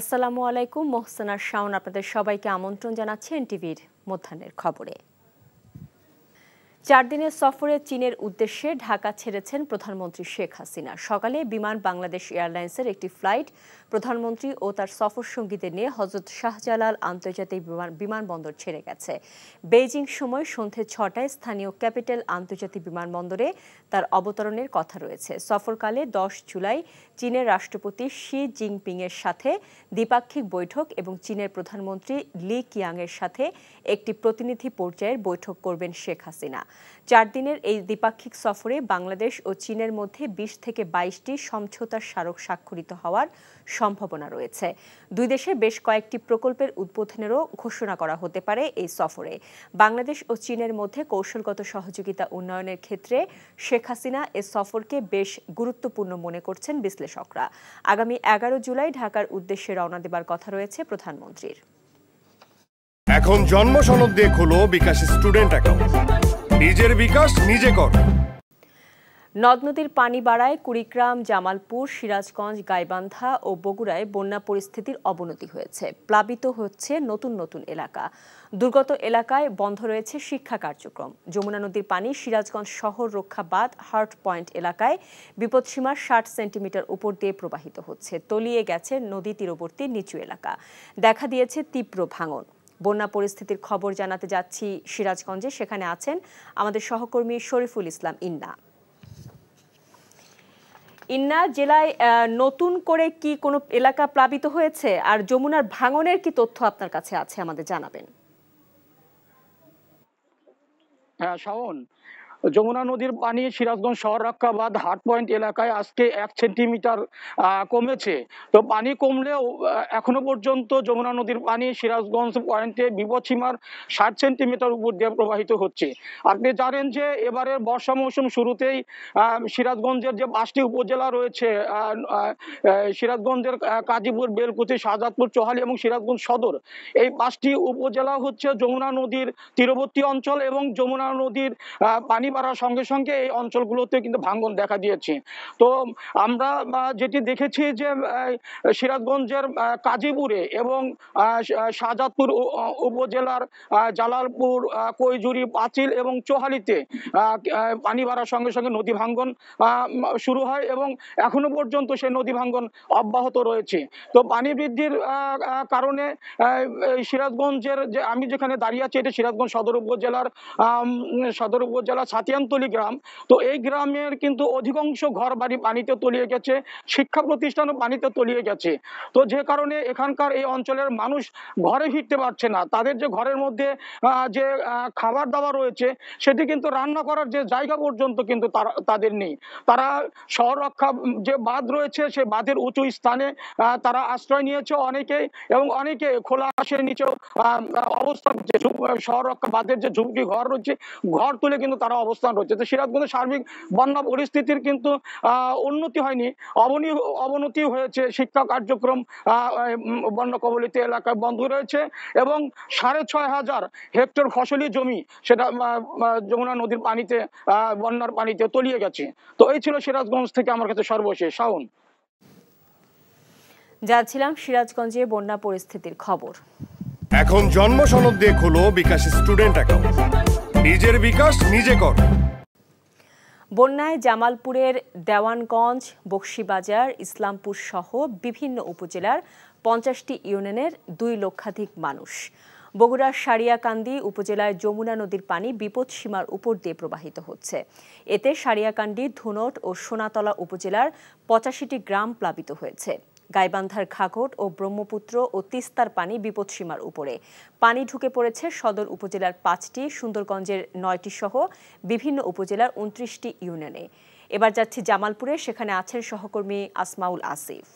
আসসালামু আলাইকুম মোহসানা শাওন আপনাদের সবাইকে আমন্ত্রণ জানাচ্ছে এনটিভির মধ্যাহ্নের খবরে চার দিনের সফরে চীনের উদ্দেশ্যে ঢাকা ছেড়েছেন প্রধানমন্ত্রী শেখ হাসিনা সকালে বিমান বাংলাদেশ এয়ারলাইন্সের একটি ফ্লাইট প্রধানমন্ত্রী ও তার সফর সঙ্গীদের নিয়ে হজরত শাহজালাল আন্তর্জাতিক বিমানবন্দর ছেড়ে গেছে বেইজিং সময় সন্ধে ছটায় স্থানীয় ক্যাপিটাল আন্তর্জাতিক বিমানবন্দরে তার অবতরণের কথা রয়েছে সফরকালে দশ জুলাই চীনের রাষ্ট্রপতি শি জিনপিংয়ের সাথে দ্বিপাক্ষিক বৈঠক এবং চীনের প্রধানমন্ত্রী লি কিয়াংয়ের সাথে একটি প্রতিনিধি পর্যায়ের বৈঠক করবেন শেখ হাসিনা চার দিনের এই দ্বিপাক্ষিক সফরে বাংলাদেশ ও চীনের মধ্যে বিশ থেকে বাইশটি সমঝোতার স্মারক স্বাক্ষরিত হওয়ার সম্ভাবনা রয়েছে দুই দেশে বেশ কয়েকটি প্রকল্পের উদ্বোধনেরও ঘোষণা করা হতে পারে এই সফরে বাংলাদেশ ও চীনের মধ্যে কৌশলগত সহযোগিতা উন্নয়নের ক্ষেত্রে শেখ হাসিনা এ সফরকে বেশ গুরুত্বপূর্ণ মনে করছেন বিশ্লেষকরা আগামী এগারো জুলাই ঢাকার উদ্দেশ্যে রওনা দেবার কথা রয়েছে প্রধানমন্ত্রীর এখন জন্ম সনদ দিয়ে খোলো বিকাশ স্টুডেন্ট অ্যাকাউন্ট নিজের বিকাশ নিজে কর নদ নদীর পানি বাড়ায় কুড়িগ্রাম জামালপুর সিরাজগঞ্জ গাইবান্ধা ও বগুড়ায় বন্যা পরিস্থিতির অবনতি হয়েছে প্লাবিত হচ্ছে নতুন নতুন এলাকা দুর্গত এলাকায় বন্ধ রয়েছে শিক্ষা কার্যক্রম যমুনা নদীর পানি সিরাজগঞ্জ শহর রক্ষা বাঁধ হার্ট পয়েন্ট এলাকায় বিপদসীমার ষাট সেন্টিমিটার উপর দিয়ে প্রবাহিত হচ্ছে তলিয়ে গেছে নদী তীরবর্তী নিচু এলাকা দেখা দিয়েছে তীব্র ভাঙন বন্যা পরিস্থিতির খবর জানাতে যাচ্ছি সিরাজগঞ্জে সেখানে আছেন আমাদের সহকর্মী শরীফুল ইসলাম ইন্না ইন্না জেলায় নতুন করে কি কোনো এলাকা প্লাবিত হয়েছে আর যমুনার ভাঙনের কি তথ্য আপনার কাছে আছে আমাদের জানাবেন হ্যাঁ শাওন যমুনা নদীর পানি সিরাজগঞ্জ শহর রক্ষাবাদ হাট পয়েন্ট এলাকায় আজকে এক সেন্টিমিটার কমেছে তো পানি কমলেও এখনো পর্যন্ত যমুনা নদীর পানি সিরাজগঞ্জ পয়েন্টে বিপদসীমার ষাট সেন্টিমিটার উপর দিয়ে প্রবাহিত হচ্ছে আপনি জানেন যে এবারে বর্ষা মৌসুম শুরুতেই সিরাজগঞ্জের যে পাঁচটি উপজেলা রয়েছে সিরাজগঞ্জের কাজীপুর বেলকুচি শাহজাদপুর চোহালি এবং সিরাজগঞ্জ সদর এই পাঁচটি উপজেলা হচ্ছে যমুনা নদীর তীরবর্তী অঞ্চল এবং যমুনা নদীর পানি বাড়ার সঙ্গে সঙ্গে এই অঞ্চলগুলোতে কিন্তু ভাঙ্গন দেখা দিয়েছে তো আমরা যেটি দেখেছি যে সিরাজগঞ্জের কাজীপুরে এবং শাহজাদপুর উপজেলার জালালপুর কৈজুরি পাঁচিল এবং চোহালিতে পানি বাড়ার সঙ্গে সঙ্গে নদী ভাঙ্গন শুরু হয় এবং এখনো পর্যন্ত সেই নদী ভাঙ্গন অব্যাহত রয়েছে তো পানি বৃদ্ধির কারণে সিরাজগঞ্জের যে আমি যেখানে দাঁড়িয়ে আছি এটা সিরাজগঞ্জ সদর উপজেলার সদর উপজেলা হাতিয়ানতলি গ্রাম তো এই গ্রামের কিন্তু অধিকাংশ ঘর বাড়ি পানিতে তলিয়ে গেছে শিক্ষা প্রতিষ্ঠানও পানিতে তলিয়ে গেছে তো যে কারণে এখানকার এই অঞ্চলের মানুষ ঘরে ফিরতে পারছে না তাদের যে ঘরের মধ্যে যে খাবার দাবার রয়েছে সেটি কিন্তু রান্না করার যে জায়গা পর্যন্ত কিন্তু তাদের নেই তারা শহররক্ষা যে বাঁধ রয়েছে সে বাঁধের উঁচু স্থানে তারা আশ্রয় নিয়েছে অনেকে এবং অনেকে খোলা আশের নিচেও অবস্থান শহররক্ষা বাঁধের যে ঝুঁকি ঘর রয়েছে ঘর তুলে কিন্তু তারা অবস্থান রয়েছে তো সিরাজগঞ্জের সার্বিক বন্যা পরিস্থিতির কিন্তু উন্নতি হয়নি অবনী অবনতি হয়েছে শিক্ষা কার্যক্রম বন্যা কবলিত এলাকায় বন্ধ রয়েছে এবং সাড়ে ছয় হাজার হেক্টর ফসলি জমি সেটা যমুনা নদীর পানিতে বন্যার পানিতে তলিয়ে গেছে তো এই ছিল সিরাজগঞ্জ থেকে আমার কাছে সর্বশেষ শাওন যাচ্ছিলাম সিরাজগঞ্জে বন্যা পরিস্থিতির খবর এখন জন্ম সনদ দিয়ে খুলো বিকাশ স্টুডেন্ট অ্যাকাউন্ট নিজের বিকাশ নিজে কর বন্যায় জামালপুরের দেওয়ানগঞ্জ বক্সিবাজার ইসলামপুর সহ বিভিন্ন উপজেলার পঞ্চাশটি ইউনিয়নের দুই লক্ষাধিক মানুষ বগুড়ার সারিয়াকান্দি উপজেলায় যমুনা নদীর পানি বিপদ সীমার উপর দিয়ে প্রবাহিত হচ্ছে এতে সারিয়াকান্দি ধুনট ও সোনাতলা উপজেলার পঁচাশিটি গ্রাম প্লাবিত হয়েছে গাইবান্ধার ঘাঘট ও ব্রহ্মপুত্র ও তিস্তার পানি বিপদসীমার উপরে পানি ঢুকে পড়েছে সদর উপজেলার পাঁচটি সুন্দরগঞ্জের নয়টি সহ বিভিন্ন উপজেলার উনত্রিশটি ইউনিয়নে এবার যাচ্ছি জামালপুরে সেখানে আছেন সহকর্মী আসমাউল আসিফ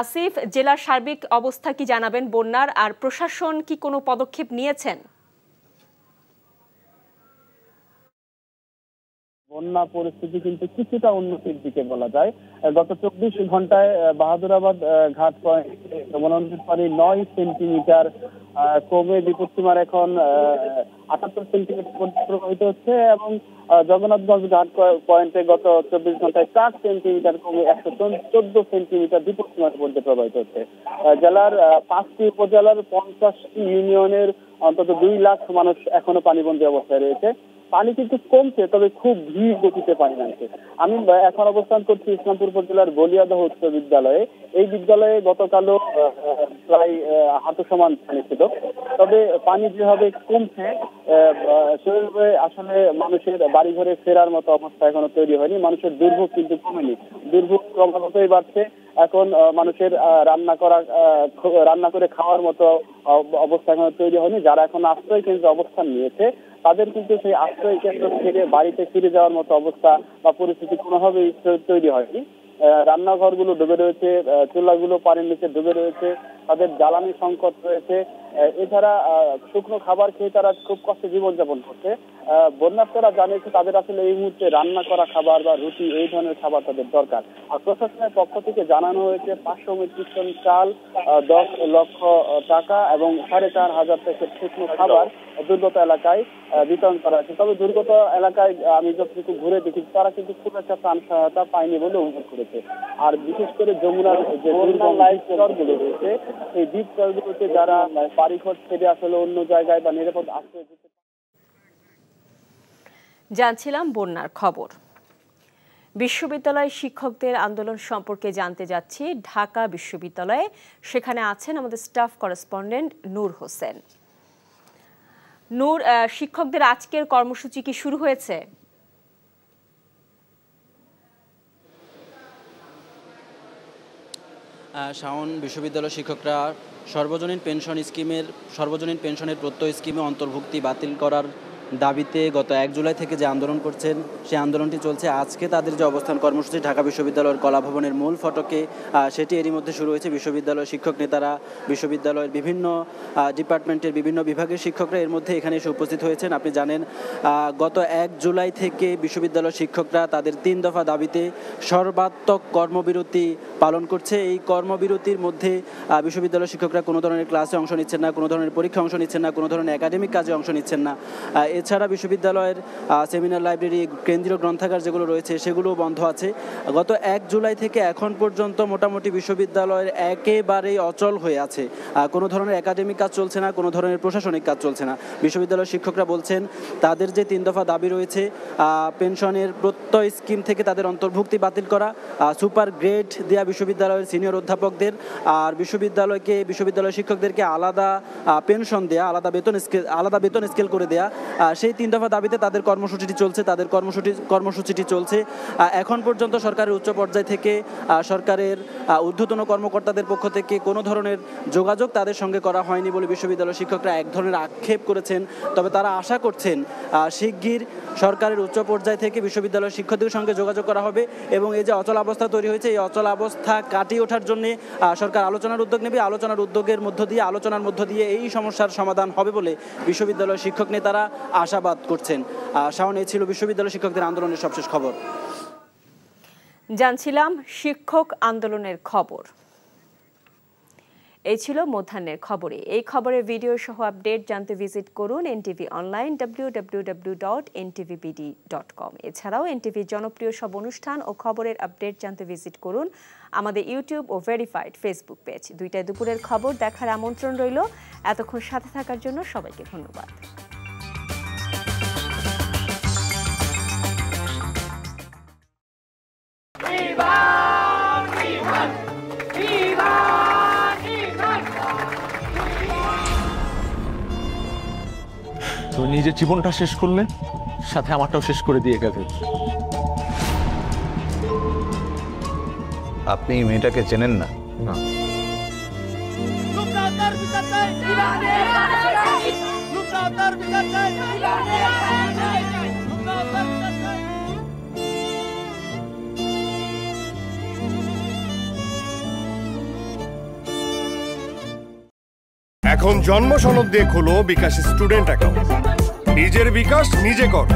আসিফ জেলার সার্বিক অবস্থা কি জানাবেন বন্যার আর প্রশাসন কি কোনো পদক্ষেপ নিয়েছেন বন্যা পরিস্থিতি কিন্তু কিছুটা উন্নতির দিকে বলা যায় গত চব্বিশ ঘন্টায় বাহাদুরাবাদ ঘাট যমুনানদীর পানি নয় সেন্টিমিটার কমে বিপত্তিমার এখন আটাত্তর সেন্টিমিটার প্রবাহিত হচ্ছে এবং জগন্নাথগঞ্জ ঘাট পয়েন্টে গত চব্বিশ ঘন্টায় চার সেন্টিমিটার কমে একশো চোদ্দ সেন্টিমিটার বিপত্তিমার মধ্যে প্রবাহিত হচ্ছে জেলার পাঁচটি উপজেলার পঞ্চাশটি ইউনিয়নের অন্তত দুই লাখ মানুষ এখনো পানিবন্দী অবস্থায় রয়েছে পানি কিন্তু কমছে তবে খুব ভিড় গতিতে পানি নামছে আমি এখন অবস্থান করছি ইসলামপুর উপজেলার গলিয়াদহ উচ্চ বিদ্যালয়ে এই বিদ্যালয়ে গতকালও প্রায় হাঁটু সমান পানি ছিল তবে পানি যেভাবে কমছে সেভাবে আসলে মানুষের বাড়িঘরে ফেরার মতো অবস্থা এখনো তৈরি হয়নি মানুষের দুর্ভোগ কিন্তু কমেনি দুর্ভোগ ক্রমাগতই বাড়ছে এখন মানুষের রান্না করা রান্না করে খাওয়ার মতো অবস্থা এখন তৈরি হয়নি যারা এখন আশ্রয় কেন্দ্রে অবস্থান নিয়েছে তাদের কিন্তু সেই আশ্রয় কেন্দ্র থেকে বাড়িতে ফিরে যাওয়ার মতো অবস্থা বা পরিস্থিতি কোনোভাবেই তৈরি হয়নি রান্নাঘরগুলো ডুবে রয়েছে গুলো পানির নিচে ডুবে রয়েছে তাদের জ্বালানি সংকট রয়েছে এছাড়া শুকনো খাবার খেয়ে তারা খুব কষ্টে জীবনযাপন করছে বন্যার্থীরা জানিয়েছে তাদের আসলে এই মুহূর্তে রান্না করা খাবার বা রুটি এই ধরনের খাবার তাদের দরকার আর প্রশাসনের পক্ষ থেকে জানানো হয়েছে পাঁচশো মেট্রিক টন চাল দশ লক্ষ টাকা এবং সাড়ে চার হাজার থেকে শুকনো খাবার দুর্গত এলাকায় বিতরণ করা হয়েছে তবে দুর্গত এলাকায় আমি যতটুকু ঘুরে দেখি তারা কিন্তু খুব একটা প্রাণ সহায়তা পায়নি বলে অনুভব করেছে আর বিশেষ করে যমুনার যে দুর্গম লাইফ চরগুলো রয়েছে এই দ্বীপ চরগুলোতে যারা বাড়িঘর ছেড়ে আসলে অন্য জায়গায় বা নিরাপদ আশ্রয় দিতে জানছিলাম বন্যার খবর বিশ্ববিদ্যালয় শিক্ষকদের আন্দোলন সম্পর্কে জানতে যাচ্ছি ঢাকা বিশ্ববিদ্যালয়ে সেখানে আছেন আমাদের স্টাফ করেসপন্ডেন্ট নূর হোসেন নূর শিক্ষকদের আজকের কর্মসূচি কি শুরু হয়েছে শাওন বিশ্ববিদ্যালয় শিক্ষকরা সর্বজনীন পেনশন স্কিমের সর্বজনীন পেনশনের প্রত্যয় স্কিমে অন্তর্ভুক্তি বাতিল করার দাবিতে গত এক জুলাই থেকে যে আন্দোলন করছেন সেই আন্দোলনটি চলছে আজকে তাদের যে অবস্থান কর্মসূচি ঢাকা বিশ্ববিদ্যালয়ের কলাভবনের মূল ফটকে সেটি এরই মধ্যে শুরু হয়েছে বিশ্ববিদ্যালয়ের শিক্ষক নেতারা বিশ্ববিদ্যালয়ের বিভিন্ন ডিপার্টমেন্টের বিভিন্ন বিভাগের শিক্ষকরা এর মধ্যে এখানে এসে উপস্থিত হয়েছেন আপনি জানেন গত এক জুলাই থেকে বিশ্ববিদ্যালয়ের শিক্ষকরা তাদের তিন দফা দাবিতে সর্বাত্মক কর্মবিরতি পালন করছে এই কর্মবিরতির মধ্যে বিশ্ববিদ্যালয়ের শিক্ষকরা কোনো ধরনের ক্লাসে অংশ নিচ্ছেন না কোনো ধরনের পরীক্ষা অংশ নিচ্ছেন না কোনো ধরনের একাডেমিক কাজে অংশ নিচ্ছেন না এছাড়া বিশ্ববিদ্যালয়ের সেমিনার লাইব্রেরি কেন্দ্রীয় গ্রন্থাগার যেগুলো রয়েছে সেগুলো বন্ধ আছে গত এক জুলাই থেকে এখন পর্যন্ত মোটামুটি বিশ্ববিদ্যালয়ের একেবারেই অচল হয়ে আছে কোনো ধরনের একাডেমিক কাজ চলছে না কোনো ধরনের প্রশাসনিক কাজ চলছে না বিশ্ববিদ্যালয়ের শিক্ষকরা বলছেন তাদের যে তিন দফা দাবি রয়েছে পেনশনের প্রত্যয় স্কিম থেকে তাদের অন্তর্ভুক্তি বাতিল করা সুপার গ্রেড দেওয়া বিশ্ববিদ্যালয়ের সিনিয়র অধ্যাপকদের আর বিশ্ববিদ্যালয়কে বিশ্ববিদ্যালয়ের শিক্ষকদেরকে আলাদা পেনশন দেওয়া আলাদা বেতন স্কেল আলাদা বেতন স্কেল করে দেওয়া সেই তিন দফা দাবিতে তাদের কর্মসূচিটি চলছে তাদের কর্মসূচি কর্মসূচিটি চলছে এখন পর্যন্ত সরকারের উচ্চ পর্যায় থেকে সরকারের ঊর্ধ্বতন কর্মকর্তাদের পক্ষ থেকে কোনো ধরনের যোগাযোগ তাদের সঙ্গে করা হয়নি বলে বিশ্ববিদ্যালয় শিক্ষকরা এক ধরনের আক্ষেপ করেছেন তবে তারা আশা করছেন শিগগির সরকারের উচ্চ পর্যায় থেকে বিশ্ববিদ্যালয় শিক্ষকদের সঙ্গে যোগাযোগ করা হবে এবং এই যে অচল অবস্থা তৈরি হয়েছে এই অচল অবস্থা কাটিয়ে ওঠার জন্যে সরকার আলোচনার উদ্যোগ নেবে আলোচনার উদ্যোগের মধ্য দিয়ে আলোচনার মধ্য দিয়ে এই সমস্যার সমাধান হবে বলে বিশ্ববিদ্যালয় শিক্ষক নেতারা আশাবাদ করছেন শাওন এই ছিল বিশ্ববিদ্যালয় শিক্ষকদের আন্দোলনের সবশেষ খবর জানছিলাম শিক্ষক আন্দোলনের খবর এই ছিল মধ্যাহ্নের খবরে এই খবরের ভিডিও সহ আপডেট জানতে ভিজিট করুন এনটিভি অনলাইন কম এছাড়াও এনটিভি জনপ্রিয় সব অনুষ্ঠান ও খবরের আপডেট জানতে ভিজিট করুন আমাদের ইউটিউব ও ভেরিফাইড ফেসবুক পেজ দুইটায় দুপুরের খবর দেখার আমন্ত্রণ রইল এতক্ষণ সাথে থাকার জন্য সবাইকে ধন্যবাদ নিজের জীবনটা শেষ করলে সাথে আমারটাও শেষ করে দিয়ে গেলেন আপনি মেয়েটাকে চেনেন না না এখন জন্ম সনদ দিয়ে খোলো বিকাশ স্টুডেন্ট অ্যাকাউন্ট নিজের বিকাশ নিজে কর